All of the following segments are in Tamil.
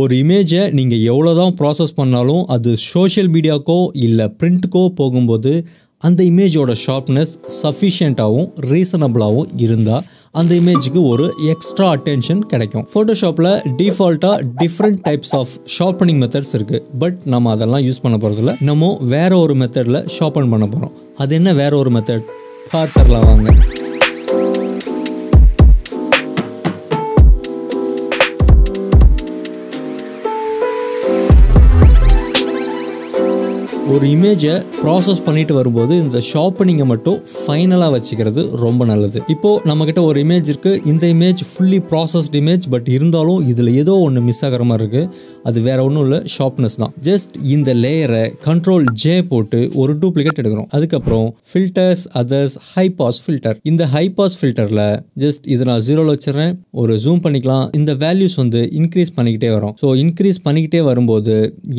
ஒரு இமேஜை நீங்கள் எவ்வளோ தான் ப்ராசஸ் பண்ணாலும் அது சோஷியல் மீடியாக்கோ இல்லை ப்ரிண்ட்டுக்கோ போகும்போது அந்த இமேஜோட ஷார்ப்னஸ் சஃபிஷியண்ட்டாகவும் ரீசனபிளாகவும் இருந்தால் அந்த இமேஜுக்கு ஒரு எக்ஸ்ட்ரா அட்டென்ஷன் கிடைக்கும் ஃபோட்டோஷாப்பில் டிஃபால்ட்டாக different types of sharpening methods இருக்குது பட் நம்ம அதெல்லாம் யூஸ் பண்ண போகிறதில்ல நம்ம வேற ஒரு மெத்தடில் ஷார்ப்பன் பண்ண போகிறோம் அது என்ன வேற ஒரு மெத்தட் பார்த்துடலாம் வாங்க ஒரு இமேஜை ப்ராசஸ் பண்ணிட்டு வரும்போது இந்த ஷார்பனிங்கை மட்டும் ஃபைனலாக வச்சுக்கிறது ரொம்ப நல்லது இப்போது நம்மக்கிட்ட ஒரு இமேஜ் இருக்குது இந்த image fully processed image but இருந்தாலும் இதில் ஏதோ ஒன்று மிஸ் ஆகிற மாதிரி இருக்குது அது வேற ஒன்றும் இல்லை ஷார்ப்னஸ் தான் ஜஸ்ட் இந்த லேயரை கண்ட்ரோல் ஜே போட்டு ஒரு டூப்ளிகேட் எடுக்கிறோம் அதுக்கப்புறம் filters others high pass filter இந்த ஹை பாஸ் ஃபில்டரில் ஜஸ்ட் இதை நான் ஜீரோவில் வச்சிடறேன் ஒரு ஜூம் பண்ணிக்கலாம் இந்த வேல்யூஸ் வந்து இன்க்ரீஸ் பண்ணிக்கிட்டே வரும் ஸோ இன்க்ரீஸ் பண்ணிக்கிட்டே வரும்போது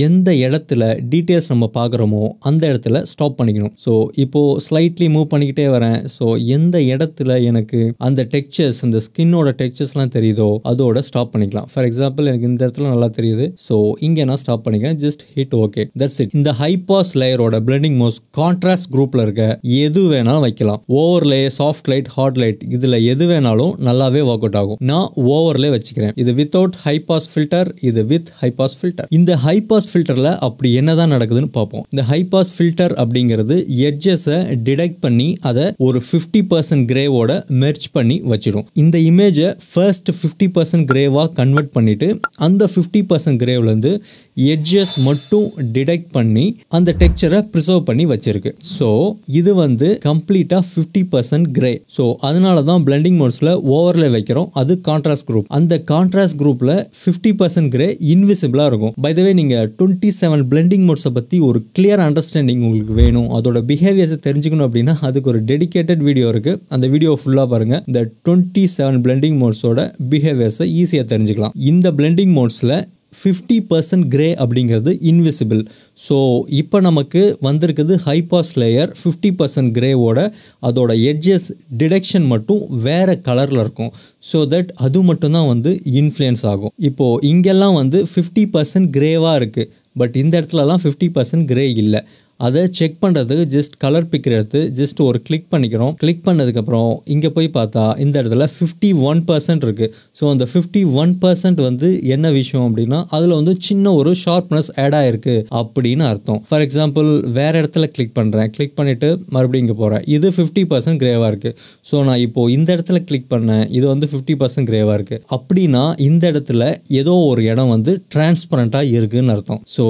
எந்த இடத்துல டீட்டெயில்ஸ் நம்ம பார்க்குறோம் வரமோ அந்த இடத்துல ஸ்டாப் பண்ணிக்கணும் ஸோ இப்போது ஸ்லைட்லி மூவ் பண்ணிக்கிட்டே வரேன் ஸோ எந்த இடத்துல எனக்கு அந்த டெக்ஸ்சர்ஸ் அந்த ஸ்கின்னோட டெக்ஸ்சர்ஸ்லாம் தெரியுதோ அதோட ஸ்டாப் பண்ணிக்கலாம் ஃபார் எக்ஸாம்பிள் எனக்கு இந்த இடத்துல நல்லா தெரியுது ஸோ இங்கே நான் ஸ்டாப் பண்ணிக்கிறேன் just hit okay that's it இந்த ஹைபாஸ் லேயரோட பிளண்டிங் மோஸ் கான்ட்ராஸ்ட் குரூப்பில் இருக்க எது வேணாலும் வைக்கலாம் overlay soft light hard light இதில் எது வேணாலும் நல்லாவே ஒர்க் அவுட் ஆகும் நான் ஓவர்லே வச்சுக்கிறேன் இது வித்தவுட் ஹைபாஸ் ஃபில்டர் இது வித் ஹைபாஸ் ஃபில்டர் இந்த ஹைபாஸ் ஃபில்டரில் அப்படி என்னதான் நடக்குதுன்னு பார்ப்போம் இந்த ஹை பாஸ் ஃபில்டர் அப்படிங்கிறது எட்ஜஸை டிடெக்ட் பண்ணி அதை ஒரு ஃபிஃப்டி பர்சன்ட் கிரேவோட மெர்ச் பண்ணி வச்சிடும் இந்த இமேஜை ஃபர்ஸ்ட் ஃபிஃப்டி பர்சன்ட் கிரேவாக கன்வெர்ட் பண்ணிவிட்டு அந்த ஃபிஃப்டி பர்சன்ட் கிரேவ்லேருந்து எட்ஜஸ் மட்டும் டிடெக்ட் பண்ணி அந்த டெக்ஸ்சரை ப்ரிசர்வ் பண்ணி வச்சிருக்கு ஸோ இது வந்து கம்ப்ளீட்டாக ஃபிஃப்டி பர்சன்ட் கிரே ஸோ அதனால தான் பிளண்டிங் மோட்ஸில் ஓவரில் வைக்கிறோம் அது கான்ட்ராஸ்ட் குரூப் அந்த கான்ட்ராஸ்ட் குரூப்பில் ஃபிஃப்டி பர்சன்ட் கிரே இன்விசிபிளாக இருக்கும் பைதவே நீங்கள் டுவெண்ட்டி செவன் பிளண்டிங் மோட்ஸை பற்றி ஒரு கிளியர் அண்டர்ஸ்டாண்டிங் உங்களுக்கு வேணும் அதோட பிஹேவியர்ஸை தெரிஞ்சுக்கணும் அப்படின்னா அதுக்கு ஒரு டெடிக்கேட்டட் வீடியோ இருக்குது அந்த வீடியோ ஃபுல்லாக பாருங்கள் இந்த டுவெண்ட்டி செவன் பிளெண்டிங் மோட்ஸோட பிஹேவியர்ஸை ஈஸியாக தெரிஞ்சுக்கலாம் இந்த பிளெண்டிங் மோட்ஸில் ஃபிஃப்டி பர்சன்ட் கிரே அப்படிங்கிறது இன்விசிபிள் ஸோ இப்போ நமக்கு வந்திருக்குது ஹைபாஸ் லேயர் ஃபிஃப்டி பர்சன்ட் கிரேவோட அதோட எட்ஜஸ் டிடெக்ஷன் மட்டும் வேறு கலரில் இருக்கும் ஸோ தட் அது மட்டும்தான் வந்து இன்ஃப்ளூயன்ஸ் ஆகும் இப்போது இங்கெல்லாம் வந்து ஃபிஃப்டி பர்சன்ட் கிரேவாக இருக்குது பட் இந்த இடத்துலலாம் ஃபிஃப்டி பர்சன்ட் கிரே இல்லை அதை செக் பண்ணுறது ஜஸ்ட் கலர் பிக் எடுத்து ஜஸ்ட் ஒரு கிளிக் பண்ணிக்கிறோம் கிளிக் பண்ணதுக்கப்புறம் இங்கே போய் பார்த்தா இந்த இடத்துல ஃபிஃப்டி ஒன் பர்சன்ட் இருக்குது ஸோ அந்த ஃபிஃப்டி ஒன் பர்சன்ட் வந்து என்ன விஷயம் அப்படின்னா அதில் வந்து சின்ன ஒரு ஷார்ப்னஸ் ஆட் ஆகிருக்கு அப்படின்னு அர்த்தம் ஃபார் எக்ஸாம்பிள் வேறு இடத்துல கிளிக் பண்ணுறேன் கிளிக் பண்ணிவிட்டு மறுபடியும் இங்கே போகிறேன் இது ஃபிஃப்டி பர்சன்ட் கிரேவாக இருக்குது ஸோ நான் இப்போது இந்த இடத்துல கிளிக் பண்ணேன் இது வந்து ஃபிஃப்டி பர்சன்ட் கிரேவாக இருக்குது அப்படின்னா இந்த இடத்துல ஏதோ ஒரு இடம் வந்து டிரான்ஸ்பரண்ட்டாக இருக்குதுன்னு அர்த்தம் ஸோ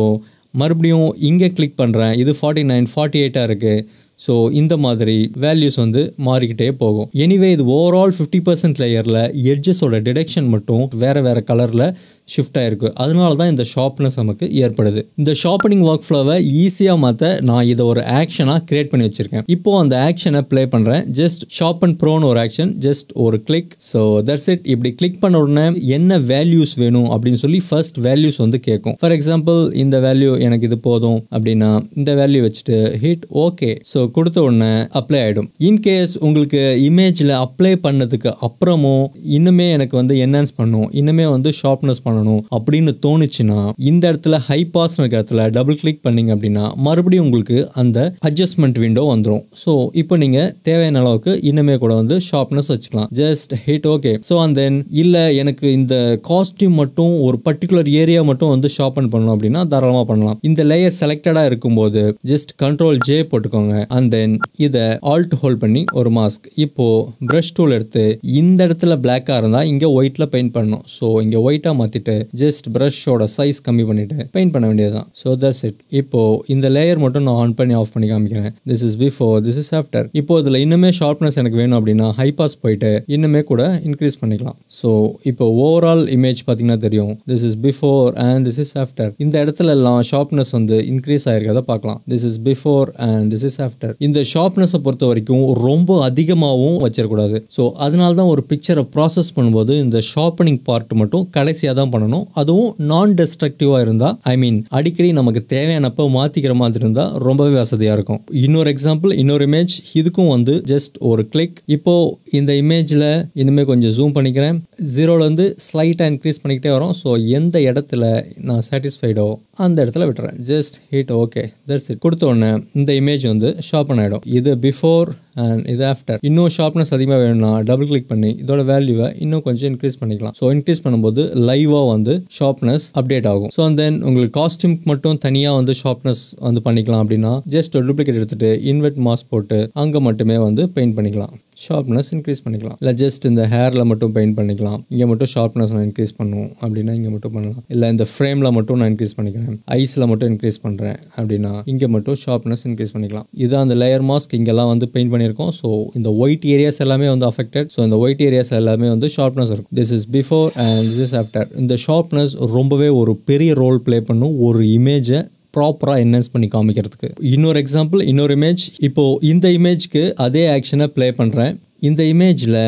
மறுபடியும் இங்கே கிளிக் பண்ணுறேன் இது ஃபார்ட்டி நைன் ஃபார்ட்டி எயிட்டாக இருக்குது ஸோ இந்த மாதிரி வேல்யூஸ் வந்து மாறிக்கிட்டே போகும் எனிவே இது ஓவரால் ஃபிஃப்டி பர்சன்ட் லேயரில் எட்ஜஸோட டிடெக்ஷன் மட்டும் வேறு வேறு கலரில் ஷிஃப்ட் ஆயிருக்கு அதனால தான் இந்த ஷார்ப்னஸ் நமக்கு ஏற்படுது இந்த ஷார்ப்பனிங் ஒர்க் ஃப்ளோவை ஈஸியாக மாற்ற நான் இதை ஒரு ஆக்ஷனாக கிரியேட் பண்ணி வச்சுருக்கேன் இப்போது அந்த ஆக்ஷனை ப்ளே பண்ணுறேன் ஜஸ்ட் அண்ட் ப்ரோன்னு ஒரு ஆக்ஷன் ஜஸ்ட் ஒரு கிளிக் ஸோ தட்ஸ் இட் இப்படி கிளிக் பண்ண உடனே என்ன வேல்யூஸ் வேணும் அப்படின்னு சொல்லி ஃபர்ஸ்ட் வேல்யூஸ் வந்து கேட்கும் ஃபார் எக்ஸாம்பிள் இந்த வேல்யூ எனக்கு இது போதும் அப்படின்னா இந்த வேல்யூ வச்சுட்டு ஹிட் ஓகே ஸோ கொடுத்த உடனே அப்ளை ஆகிடும் இன்கேஸ் உங்களுக்கு இமேஜில் அப்ளை பண்ணதுக்கு அப்புறமும் இன்னுமே எனக்கு வந்து என்ஹான்ஸ் பண்ணும் இன்னுமே வந்து ஷார்ப்னஸ் பண்ணும் பண்ணணும் அப்படின்னு தோணுச்சுன்னா இந்த இடத்துல ஹை பாஸ் இருக்கிற இடத்துல டபுள் கிளிக் பண்ணீங்க அப்படின்னா மறுபடியும் உங்களுக்கு அந்த அட்ஜஸ்ட்மெண்ட் விண்டோ வந்துடும் ஸோ இப்போ நீங்கள் தேவையான அளவுக்கு இன்னுமே கூட வந்து ஷார்ப்னஸ் வச்சுக்கலாம் just hit okay so and then இல்லை எனக்கு இந்த காஸ்டியூம் மட்டும் ஒரு பர்டிகுலர் ஏரியா மட்டும் வந்து ஷார்பன் பண்ணணும் அப்படின்னா தாராளமாக பண்ணலாம் இந்த லேயர் செலக்டடாக இருக்கும்போது ஜஸ்ட் கண்ட்ரோல் ஜே போட்டுக்கோங்க அண்ட் தென் இதை ஆல்ட் ஹோல்ட் பண்ணி ஒரு மாஸ்க் இப்போ ப்ரஷ் டூல் எடுத்து இந்த இடத்துல பிளாக்காக இருந்தால் இங்கே ஒயிட்டில் பெயிண்ட் பண்ணணும் ஸோ இங்கே ஒயிட்டாக மாற்றிட்டு பண்ணிவிட்டு ஜஸ்ட் ப்ரஷோட சைஸ் கம்மி பண்ணிவிட்டு பெயிண்ட் பண்ண வேண்டியது தான் ஸோ தட்ஸ் இட் இப்போது இந்த லேயர் மட்டும் நான் ஆன் பண்ணி ஆஃப் பண்ணி காமிக்கிறேன் this is before this is after இப்போ இதில் இன்னுமே ஷார்ப்னஸ் எனக்கு வேணும் அப்படின்னா ஹை பாஸ் போயிட்டு இன்னுமே கூட இன்க்ரீஸ் பண்ணிக்கலாம் ஸோ இப்போ ஓவரால் இமேஜ் பார்த்தீங்கன்னா தெரியும் this is before and this is after இந்த இடத்துல எல்லாம் ஷார்ப்னஸ் வந்து இன்க்ரீஸ் ஆயிருக்கிறத பார்க்கலாம் this is before and this is after இந்த ஷார்ப்னஸை பொறுத்த வரைக்கும் ரொம்ப அதிகமாகவும் வச்சிடக்கூடாது ஸோ அதனால தான் ஒரு பிக்சரை ப்ராசஸ் பண்ணும்போது இந்த ஷார்ப்பனிங் பார்ட் மட்டும் கடைசியாக தான் பண்ணணும் அதுவும் நான் டெஸ்ட்ரக்டிவாக இருந்தால் ஐ மீன் அடிக்கடி நமக்கு தேவையானப்போ மாற்றிக்கிற மாதிரி இருந்தால் ரொம்பவே வசதியாக இருக்கும் இன்னொரு எக்ஸாம்பிள் இன்னொரு இமேஜ் இதுக்கும் வந்து ஜஸ்ட் ஒரு கிளிக் இப்போது இந்த இமேஜில் இனிமேல் கொஞ்சம் ஜூம் பண்ணிக்கிறேன் ஜீரோலேருந்து ஸ்லைட்டாக இன்க்ரீஸ் பண்ணிக்கிட்டே வரும் ஸோ எந்த இடத்துல நான் சாட்டிஸ்ஃபைடோ அந்த இடத்துல விட்டுறேன் just hit okay that's it கொடுத்த உடனே இந்த இமேஜ் வந்து ஷார்பன் ஆகிடும் இது பிஃபோர் அண்ட் இது ஆஃப்டர் இன்னும் ஷார்ப்னஸ் அதிகமாக வேணும்னா டபுள் கிளிக் பண்ணி இதோட வேல்யூவை இன்னும் கொஞ்சம் இன்க்ரீஸ் பண்ணிக்கலாம் ஸோ இன்க்ரீஸ் பண்ணும்போது லைவாக ஷோவாக வந்து ஷார்ப்னஸ் அப்டேட் ஆகும் ஸோ தென் உங்களுக்கு காஸ்டியூம்க்கு மட்டும் தனியாக வந்து ஷார்ப்னஸ் வந்து பண்ணிக்கலாம் அப்படின்னா ஜஸ்ட் ஒரு டூப்ளிகேட் எடுத்துகிட்டு இன்வெர்ட் மாஸ் போட்டு அங்கே மட்டுமே வந்து பெயிண்ட் பண்ணிக்கலாம் ஷார்ப்னஸ் இன்க்ரீஸ் பண்ணிக்கலாம் இல்லை ஜஸ்ட் இந்த ஹேரில் மட்டும் பெயிண்ட் பண்ணிக்கலாம் இங்கே மட்டும் ஷார்ப்னஸ் நான் இன்க்ரீஸ் பண்ணும் அப்படின்னா இங்கே மட்டும் பண்ணலாம் இல்லை இந்த ஃப்ரேமில் மட்டும் நான் இன்க்ரீஸ் பண்ணிக்கிறேன் ஐஸில் மட்டும் இன்க்ரீஸ் பண்ணுறேன் அப்படின்னா இங்கே மட்டும் ஷார்ப்னஸ் இன்க்ரீஸ் பண்ணிக்கலாம் இதான் அந்த லேயர் மாஸ்க் இங்கெல்லாம் வந்து பெயிண்ட் பண்ணியிருக்கோம் ஸோ இந்த ஒயிட் ஏரியாஸ் எல்லாமே வந்து அஃபெக்டட் ஸோ இந்த ஒயிட் ஏரியாஸ் எல்லாமே வந்து ஷார்ப்னஸ் இருக்கும் this is before and this is after இந்த ஷார்ப்னஸ் ரொம்பவே ஒரு பெரிய ரோல் ப்ளே பண்ணும் ஒரு இமேஜை ப்ராப்பராக என்ஹான்ஸ் பண்ணி காமிக்கிறதுக்கு இன்னொரு எக்ஸாம்பிள் இன்னொரு இமேஜ் இப்போது இந்த இமேஜ்க்கு அதே ஆக்ஷனை ப்ளே பண்ணுறேன் இந்த இமேஜில்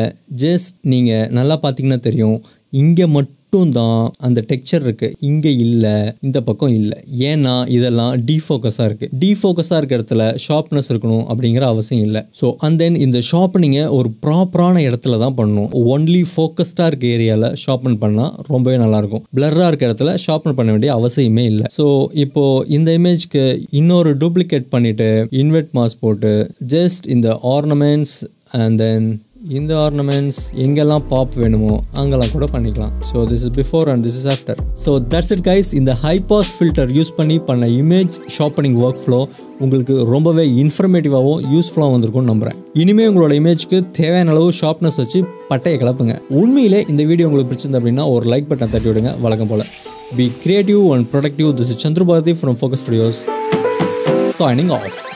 ஜஸ்ட் நீங்கள் நல்லா பார்த்தீங்கன்னா தெரியும் இங்கே மட்டும் தான் அந்த டெக்ஸ்சர் இருக்குது இங்கே இல்லை இந்த பக்கம் இல்லை ஏன்னா இதெல்லாம் டிஃபோக்கஸா இருக்குது டிஃபோக்கஸா இருக்க இடத்துல ஷார்ப்னஸ் இருக்கணும் அப்படிங்கிற அவசியம் இல்லை ஸோ அண்ட் தென் இந்த ஷார்ப்பனிங்கை ஒரு ப்ராப்பரான இடத்துல தான் பண்ணணும் ஒன்லி ஃபோக்கஸ்டா இருக்க ஏரியாவில் ஷார்ப்பன் பண்ணால் ரொம்பவே நல்லாயிருக்கும் பிளர்ரா இருக்க இடத்துல ஷார்ப்பன் பண்ண வேண்டிய அவசியமே இல்லை ஸோ இப்போது இந்த இமேஜ்க்கு இன்னொரு டூப்ளிகேட் பண்ணிவிட்டு இன்வெர்ட் மாஸ் போட்டு ஜஸ்ட் இந்த ஆர்னமெண்ட்ஸ் அண்ட் தென் இந்த ஆர்னமெண்ட்ஸ் எங்கெல்லாம் பாப் வேணுமோ அங்கெல்லாம் கூட பண்ணிக்கலாம் so this is before and this is after so that's it guys இந்த ஹை பாஸ் ஃபில்டர் யூஸ் பண்ணி பண்ண இமேஜ் ஷாப்பனிங் ஒர்க் ஃப்ளோ உங்களுக்கு ரொம்பவே இன்ஃபர்மேட்டிவாகவும் யூஸ்ஃபுல்லாக வந்திருக்கும்னு நம்புகிறேன் இனிமேல் உங்களோட இமேஜ்க்கு தேவையான அளவு ஷார்ப்னஸ் வச்சு பட்டையை கிளப்புங்க உண்மையிலே இந்த வீடியோ உங்களுக்கு பிடிச்சிருந்த அப்படின்னா ஒரு லைக் பட்டன் தட்டி விடுங்க வழக்கம் போல் be creative and productive this Chandrabharathi from Focus Studios signing of